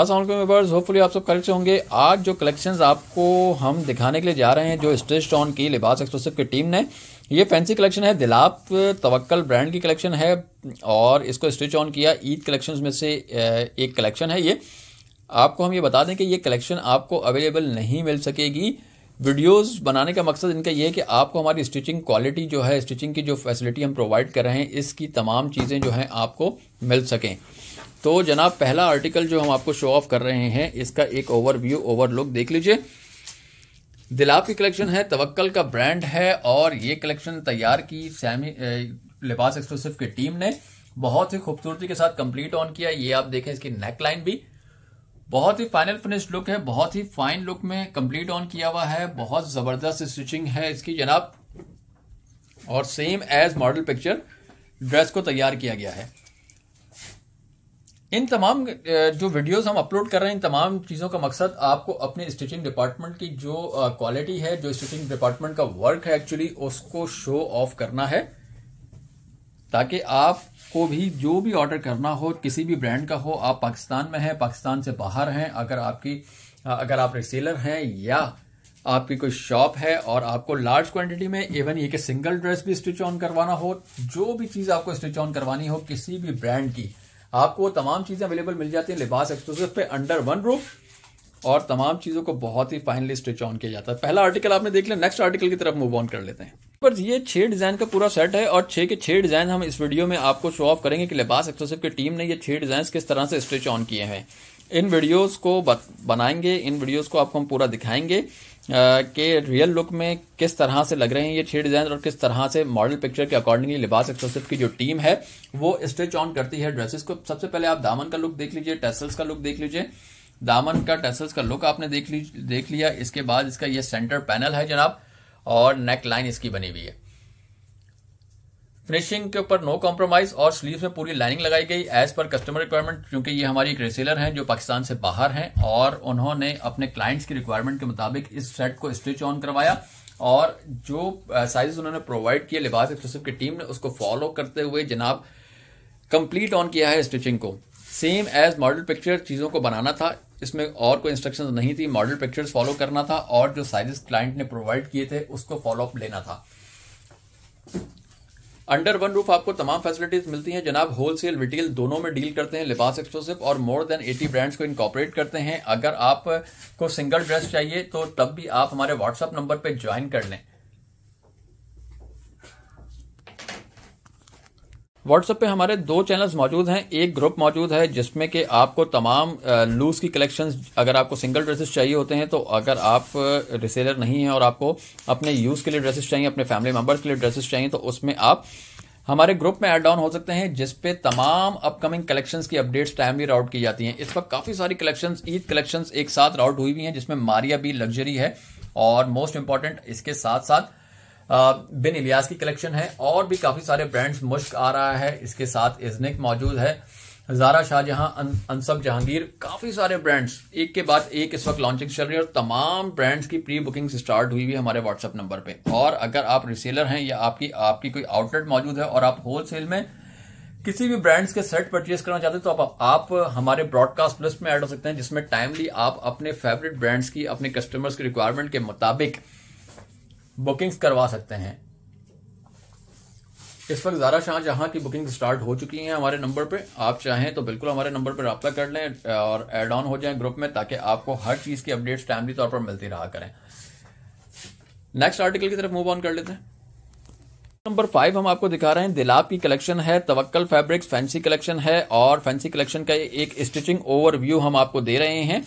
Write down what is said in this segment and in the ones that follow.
Aslam members hopefully आप सब से होंगे आज जो कलेक्शंस आपको हम दिखाने के लिए जा रहे हैं जो स्ट्रेस्ट ऑन की लिबास एक्सप्रेसिव की टीम ने ये फैंसी कलेक्शन है दिलाप तवक्कल ब्रांड की कलेक्शन है और इसको स्टिच ऑन किया ईद कलेक्शंस में से एक कलेक्शन है ये आपको हम ये बता दें कि ये कलेक्शन आपको अवेलेबल नहीं मिल सकेगी वीडियोस बनाने का मकसद इनका ये है कि आपको हमारी स्टिचिंग क्वालिटी जो है स्टिचिंग की जो फैसिलिटी हम प्रोवाइड कर रहे हैं इसकी तमाम चीज़ें जो हैं आपको मिल सकें तो जनाब पहला आर्टिकल जो हम आपको शो ऑफ कर रहे हैं इसका एक ओवरव्यू ओवरलुक देख लीजिए दिलाब की कलेक्शन है तवक्कल का ब्रांड है और ये कलेक्शन तैयार की सैमी लिबास एक्सक्लूसिव की टीम ने बहुत ही खूबसूरती के साथ कंप्लीट ऑन किया ये आप देखें इसकी नेक लाइन भी बहुत ही फाइनल फिनिश्ड लुक है बहुत ही फाइन लुक में कंप्लीट ऑन किया हुआ है बहुत जबरदस्त स्टिचिंग है इसकी जनाब और same as model picture dress को तैयार किया गया है इन तमाम जो वीडियोस हम अपलोड कर रहे हैं इन तमाम चीज़ों का मकसद आपको अपने स्टिचिंग डिपार्टमेंट की जो क्वालिटी है जो स्टिचिंग डिपार्टमेंट का वर्क है एक्चुअली उसको शो ऑफ करना है ताकि आपको भी जो भी ऑर्डर करना हो किसी भी ब्रांड का हो आप पाकिस्तान में हैं पाकिस्तान से बाहर हैं अगर आपकी अगर आप रिसेलर हैं या आपकी कोई शॉप है और आपको लार्ज क्वांटिटी में इवन ये कि सिंगल ड्रेस भी स्टिच ऑन करवाना हो जो भी चीज़ आपको स्टिच ऑन करवानी हो किसी भी ब्रांड की आपको वो तमाम चीज़ें अवेलेबल मिल जाती हैं लिबास एक्सक्लूसिव पे अंडर वन रूफ और तमाम चीज़ों को बहुत ही फाइनली स्टिच ऑन किया जाता है पहला आर्टिकल आपने देख लिया नेक्स्ट आर्टिकल की तरफ मूव ऑन कर लेते हैं पर ये छह डिजाइन का पूरा सेट है और छह के छह डिजाइन हम इस वीडियो में आपको शो ऑफ करेंगे कि लिबास एक्सक्लूसिव की टीम ने ये छह डिजाइन किस तरह से स्टिच ऑन किए हैं इन वीडियोस को बनाएंगे इन वीडियोस को आपको हम पूरा दिखाएंगे कि रियल लुक में किस तरह से लग रहे हैं ये छह डिज़ाइन और किस तरह से मॉडल पिक्चर के अकॉर्डिंगली लिबास एक्सोसिप की जो टीम है वो स्टिच ऑन करती है ड्रेसेस को सबसे पहले आप दामन का लुक देख लीजिए टेसल्स का लुक देख लीजिए दामन का टेसल्स का लुक आपने देख ली देख लिया इसके बाद इसका ये सेंटर पैनल है जनाब और नेक लाइन इसकी बनी हुई है फिनिशिंग के ऊपर नो कॉम्प्रोमाइज और स्लीव में पूरी लाइनिंग लगाई गई एज पर कस्टमर रिक्वायरमेंट क्योंकि ये हमारी एक रिसेलर हैं जो पाकिस्तान से बाहर हैं और उन्होंने अपने क्लाइंट्स की रिक्वायरमेंट के मुताबिक इस सेट को स्टिच ऑन करवाया और जो साइज uh, उन्होंने प्रोवाइड किए लिबास एक्सक्लूसिव की टीम ने उसको फॉलो करते हुए जनाब कंप्लीट ऑन किया है स्टिचिंग को सेम एज मॉडल पिक्चर चीज़ों को बनाना था इसमें और कोई इंस्ट्रक्शंस नहीं थी मॉडल पिक्चर्स फॉलो करना था और जो साइजेस क्लाइंट ने प्रोवाइड किए थे उसको फॉलो अप लेना था अंडर वन रूफ आपको तमाम फैसिलिटीज मिलती हैं जनाब होलसेल रिटेल दोनों में डील करते हैं लिबास एक्सक्लूसिव और मोर देन 80 ब्रांड्स को इनकॉपरेट करते हैं अगर आपको सिंगल ड्रेस चाहिए तो तब भी आप हमारे व्हाट्सअप नंबर पर ज्वाइन कर लें व्हाट्सएप पे हमारे दो चैनल्स मौजूद हैं एक ग्रुप मौजूद है जिसमें कि आपको तमाम लूज की कलेक्शंस अगर आपको सिंगल ड्रेसेस चाहिए होते हैं तो अगर आप रिसेलर नहीं हैं और आपको अपने यूज़ के लिए ड्रेसेस चाहिए अपने फैमिली मेम्बर्स के लिए ड्रेसेस चाहिए तो उसमें आप हमारे ग्रुप में एड डाउन हो सकते हैं जिसपे तमाम अपकमिंग कलेक्शंस की अपडेट्स टाइमली राउट की जाती हैं इस वक्त काफ़ी सारी कलेक्शंस ईद कलेक्शंस एक साथ राउट हुई हुई हैं जिसमें मारिया भी लग्जरी है और मोस्ट इंपॉर्टेंट इसके साथ साथ बिन इलियास की कलेक्शन है और भी काफी सारे ब्रांड्स मुश्क आ रहा है इसके साथ इजनिक मौजूद है जारा शाहजहां अनसब जहांगीर काफी सारे ब्रांड्स एक के बाद एक इस वक्त लॉन्चिंग चल रही है और तमाम ब्रांड्स की प्री बुकिंग स्टार्ट हुई हुई हमारे व्हाट्सएप नंबर पे और अगर आप रिसेलर हैं या आपकी आपकी कोई आउटलेट मौजूद है और आप होलसेल में किसी भी ब्रांड्स के सेट परचेज करना चाहते हैं तो आप, आप हमारे ब्रॉडकास्ट लिस्ट में ऐड हो सकते हैं जिसमें टाइमली आप अपने फेवरेट ब्रांड्स की अपने कस्टमर्स की रिक्वायरमेंट के मुताबिक बुकिंग्स करवा सकते हैं इस वक्त ज़ारा शाह जहां की बुकिंग स्टार्ट हो चुकी हैं हमारे नंबर पे आप चाहें तो बिल्कुल हमारे नंबर पर रब्ता कर लें और एड ऑन हो जाएं ग्रुप में ताकि आपको हर चीज़ की अपडेट्स टाइमली तौर पर मिलती रहा करें नेक्स्ट आर्टिकल की तरफ मूव ऑन कर लेते हैं नंबर फाइव हम आपको दिखा रहे हैं दिलाब की कलेक्शन है तवक्कल फैब्रिक्स फैंसी कलेक्शन है और फैंसी कलेक्शन का एक स्टिचिंग ओवरव्यू हम आपको दे रहे हैं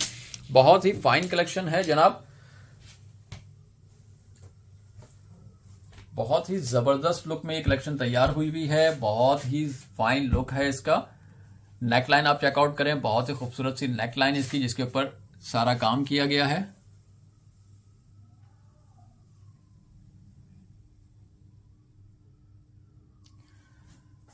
बहुत ही फाइन कलेक्शन है जनाब बहुत ही जबरदस्त लुक में ये कलेक्शन तैयार हुई हुई है बहुत ही फाइन लुक है इसका नेकलाइन आप चेकआउट करें बहुत ही खूबसूरत सी नेकलाइन इसकी जिसके ऊपर सारा काम किया गया है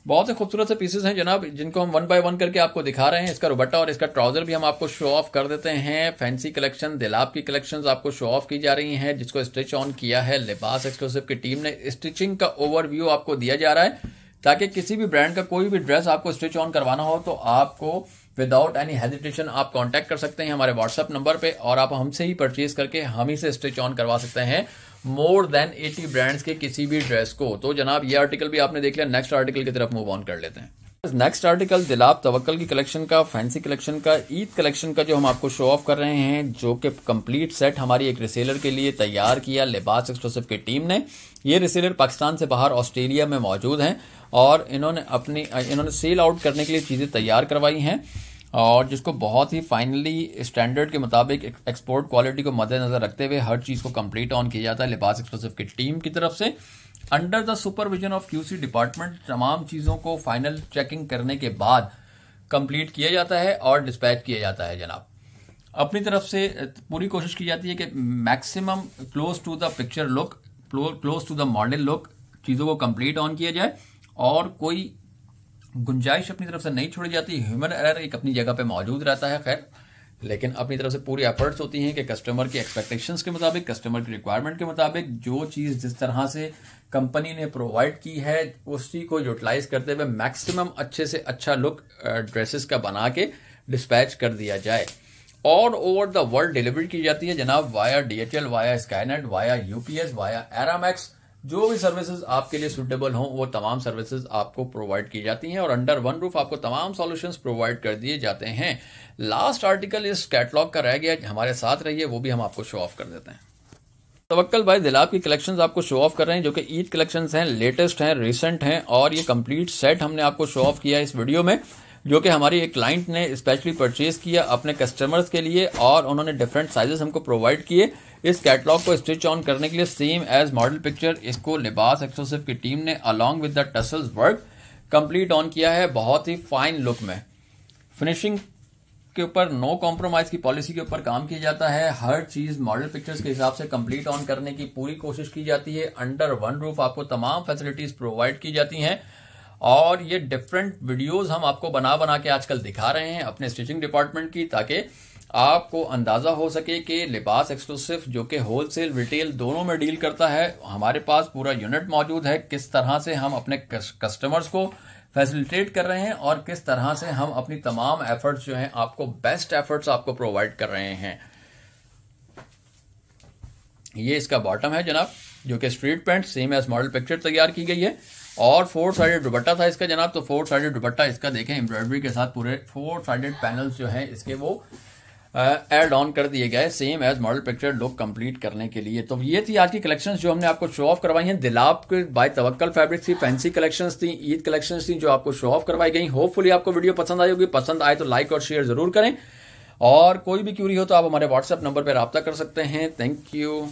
बहुत ही खूबसूरत से पीसेस हैं जनाब जिनको हम वन बाय वन करके आपको दिखा रहे हैं इसका रुबट्टा और इसका ट्राउजर भी हम आपको शो ऑफ कर देते हैं फैंसी कलेक्शन दिलाब की कलेक्शंस आपको शो ऑफ की जा रही हैं जिसको स्टिच ऑन किया है लिबास एक्सक्लूसिव की टीम ने स्टिचिंग का ओवरव्यू आपको दिया जा रहा है ताकि किसी भी ब्रांड का कोई भी ड्रेस आपको स्टिच ऑन करवाना हो तो आपको विदाउट एनी हेजिटेशन आप कॉन्टेक्ट कर सकते हैं हमारे व्हाट्सएप नंबर पे और आप हमसे ही परचेज करके हम ही से स्टिच ऑन करवा सकते हैं मोर देन एटी ब्रांड्स के किसी भी ड्रेस को तो जनाब ये आर्टिकल भी आपने देख लिया नेक्स्ट आर्टिकल की तरफ मूव ऑन कर लेते हैं नेक्स्ट आर्टिकल दिलाब तवक्ल की कलेक्शन का फैंसी कलेक्शन का ईद कलेक्शन का जो हम आपको शो ऑफ कर रहे हैं जो कि कंप्लीट सेट हमारी एक रिसेलर के लिए तैयार किया लिबास एक्सक्लूसिव की टीम ने ये रिसेलर पाकिस्तान से बाहर ऑस्ट्रेलिया में मौजूद हैं और इन्होंने अपनी इन्होंने सेल आउट करने के लिए चीज़ें तैयार करवाई हैं और जिसको बहुत ही फाइनली स्टैंडर्ड के मुताबिक एक्सपोर्ट क्वालिटी को मद्देनज़र रखते हुए हर चीज़ को कंप्लीट ऑन किया जाता है लिबास एक्सक्लूसिव की टीम की तरफ से under the supervision of QC department तमाम चीज़ों को फाइनल चेकिंग करने के बाद कंप्लीट किया जाता है और डिस्पैच किया जाता है जनाब अपनी तरफ से पूरी कोशिश की जाती है कि maximum close to the picture look close to the model look चीज़ों को कंप्लीट ऑन किया जाए और कोई गुंजाइश अपनी तरफ से नहीं छोड़ी जाती ह्यूमन एरर एक अपनी जगह पे मौजूद रहता है खैर लेकिन अपनी तरफ से पूरी एफर्ट्स होती हैं कि कस्टमर की एक्सपेक्टेशंस के मुताबिक कस्टमर की रिक्वायरमेंट के मुताबिक जो चीज़ जिस तरह से कंपनी ने प्रोवाइड की है उसी को यूटिलाइज करते हुए मैक्सिमम अच्छे से अच्छा लुक ड्रेसेस uh, का बना के डिस्पैच कर दिया जाए all over the world delivery की जाती है जनाब via DHL via Skynet via UPS via Aramex जो भी सर्विसेज आपके लिए सुटेबल हों वो तमाम सर्विसेज आपको प्रोवाइड की जाती हैं और अंडर वन रूफ आपको तमाम सॉल्यूशंस प्रोवाइड कर दिए जाते हैं लास्ट आर्टिकल इस कैटलॉग का रह गया हमारे साथ रहिए वो भी हम आपको शो ऑफ कर देते हैं तवक्कल भाई दिलाब की कलेक्शंस आपको शो ऑफ कर रहे हैं जो कि ईद कलेक्शंस हैं लेटेस्ट हैं रिसेंट हैं और ये कंप्लीट सेट हमने आपको शो ऑफ किया इस वीडियो में जो कि हमारी एक क्लाइंट ने स्पेशली परचेज किया अपने कस्टमर्स के लिए और उन्होंने डिफरेंट साइजेस हमको प्रोवाइड किए इस कैटलॉग को स्टिच ऑन करने के लिए सेम एज मॉडल पिक्चर इसको लिबास एक्सक्लूसिव की टीम ने along with the tassels work complete on किया है बहुत ही फाइन लुक में फिनिशिंग के ऊपर नो कॉम्प्रोमाइज की पॉलिसी के ऊपर काम किया जाता है हर चीज मॉडल पिक्चर्स के हिसाब से कंप्लीट ऑन करने की पूरी कोशिश की जाती है अंडर वन रूफ आपको तमाम फैसिलिटीज प्रोवाइड की जाती हैं और ये डिफरेंट वीडियोस हम आपको बना बना के आजकल दिखा रहे हैं अपने स्टिचिंग डिपार्टमेंट की ताकि आपको अंदाज़ा हो सके कि लिबास एक्सक्लूसिव जो कि होलसेल रिटेल दोनों में डील करता है हमारे पास पूरा यूनिट मौजूद है किस तरह से हम अपने कस्टमर्स को फैसिलिटेट कर रहे हैं और किस तरह से हम अपनी तमाम एफर्ट्स जो हैं आपको बेस्ट एफर्ट्स आपको प्रोवाइड कर रहे हैं ये इसका बॉटम है जनाब जो कि straight pant same as model picture तैयार की गई है और फोर साइडेड दुबट्टा था इसका जनाब तो फोर साइडेड दुबट्टा इसका देखें एम्ब्रॉयडरी के साथ पूरे फोर साइडेड पैनल्स जो है इसके वो एड ऑन कर दिए गए same as model picture look complete करने के लिए तो ये थी आज की कलेक्शंस जो हमने आपको शो ऑफ करवाई हैं दिलाब के बाय तवक्कल फैब्रिक थी फैंसी कलेक्शंस थी ईद कलेक्शंस थी जो आपको शो ऑफ करवाई गई होपफुली आपको वीडियो पसंद आई होगी पसंद आए तो लाइक और शेयर जरूर करें और कोई भी क्यूरी हो तो आप हमारे व्हाट्सएप नंबर पर रबता कर सकते हैं थैंक यू